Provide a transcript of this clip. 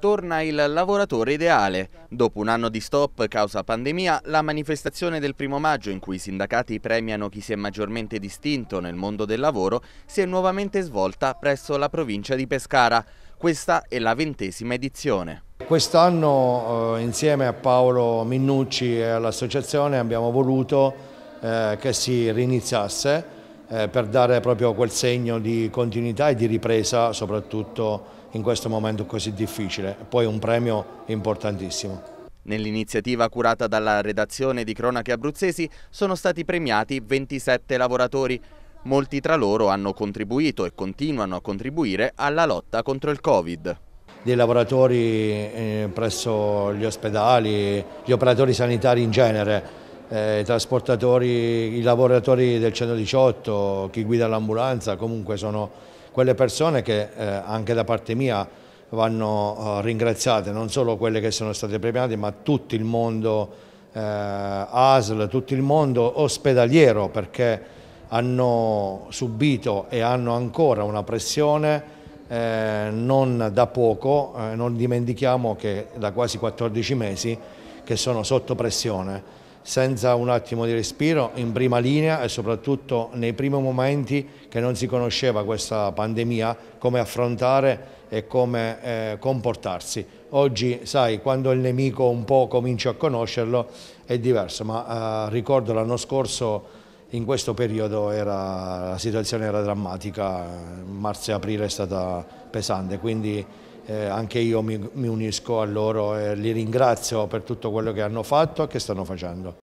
Torna il lavoratore ideale. Dopo un anno di stop causa pandemia, la manifestazione del primo maggio in cui i sindacati premiano chi si è maggiormente distinto nel mondo del lavoro si è nuovamente svolta presso la provincia di Pescara. Questa è la ventesima edizione. Quest'anno eh, insieme a Paolo Minnucci e all'associazione abbiamo voluto eh, che si riniziasse eh, per dare proprio quel segno di continuità e di ripresa soprattutto in questo momento così difficile. Poi un premio importantissimo. Nell'iniziativa curata dalla redazione di Cronache Abruzzesi sono stati premiati 27 lavoratori. Molti tra loro hanno contribuito e continuano a contribuire alla lotta contro il Covid dei lavoratori eh, presso gli ospedali, gli operatori sanitari in genere, eh, i trasportatori, i lavoratori del 118, chi guida l'ambulanza, comunque sono quelle persone che eh, anche da parte mia vanno eh, ringraziate, non solo quelle che sono state premiate, ma tutto il mondo eh, ASL, tutto il mondo ospedaliero perché hanno subito e hanno ancora una pressione eh, non da poco, eh, non dimentichiamo che da quasi 14 mesi che sono sotto pressione senza un attimo di respiro, in prima linea e soprattutto nei primi momenti che non si conosceva questa pandemia, come affrontare e come eh, comportarsi. Oggi, sai, quando il nemico un po' comincia a conoscerlo è diverso, ma eh, ricordo l'anno scorso in questo periodo era, la situazione era drammatica, marzo e aprile è stata pesante, quindi eh, anche io mi, mi unisco a loro e li ringrazio per tutto quello che hanno fatto e che stanno facendo.